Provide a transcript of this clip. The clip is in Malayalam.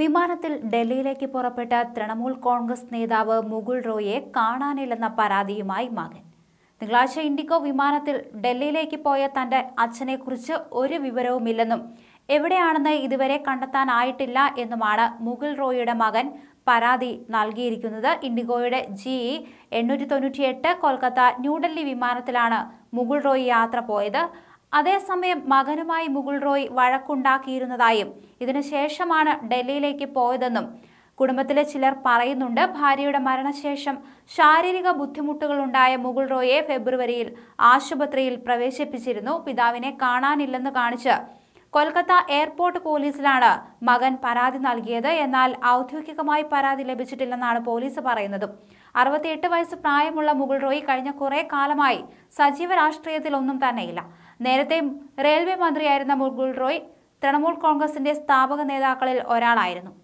വിമാനത്തിൽ ഡൽഹിയിലേക്ക് പുറപ്പെട്ട തൃണമൂൽ കോൺഗ്രസ് നേതാവ് മുകുൾ റോയെ കാണാനില്ലെന്ന പരാതിയുമായി മകൻ തിങ്കളാഴ്ച ഇൻഡിഗോ വിമാനത്തിൽ ഡൽഹിയിലേക്ക് പോയ തന്റെ അച്ഛനെക്കുറിച്ച് ഒരു വിവരവുമില്ലെന്നും എവിടെയാണെന്ന് ഇതുവരെ കണ്ടെത്താനായിട്ടില്ല എന്നുമാണ് മുകുൾ റോയിയുടെ മകൻ പരാതി നൽകിയിരിക്കുന്നത് ഇൻഡിഗോയുടെ ജി ഇ എണ്ണൂറ്റി തൊണ്ണൂറ്റിയെട്ട് കൊൽക്കത്ത ന്യൂഡൽഹി വിമാനത്തിലാണ് മുകുൾ റോയി യാത്ര പോയത് അതേസമയം മകനുമായി മുകുൾ റോയ് വഴക്കുണ്ടാക്കിയിരുന്നതായും ഇതിനുശേഷമാണ് ഡൽഹിയിലേക്ക് പോയതെന്നും കുടുംബത്തിലെ ചിലർ പറയുന്നുണ്ട് ഭാര്യയുടെ മരണശേഷം ശാരീരിക ബുദ്ധിമുട്ടുകളുണ്ടായ മുകുൾ റോയെ ഫെബ്രുവരിയിൽ ആശുപത്രിയിൽ പ്രവേശിപ്പിച്ചിരുന്നു പിതാവിനെ കാണാനില്ലെന്ന് കാണിച്ച് കൊൽക്കത്ത എയർപോർട്ട് പോലീസിലാണ് മകൻ പരാതി നൽകിയത് എന്നാൽ ഔദ്യോഗികമായി പരാതി ലഭിച്ചിട്ടില്ലെന്നാണ് പോലീസ് പറയുന്നത് അറുപത്തിയെട്ട് വയസ്സ് പ്രായമുള്ള മുകുൾ റോയ് കഴിഞ്ഞ കുറേ കാലമായി സജീവ രാഷ്ട്രീയത്തിലൊന്നും തന്നെയില്ല നേരത്തെ റെയിൽവേ മന്ത്രിയായിരുന്ന മുകുൾ റോയ് തൃണമൂൽ കോൺഗ്രസിന്റെ സ്ഥാപക നേതാക്കളിൽ ഒരാളായിരുന്നു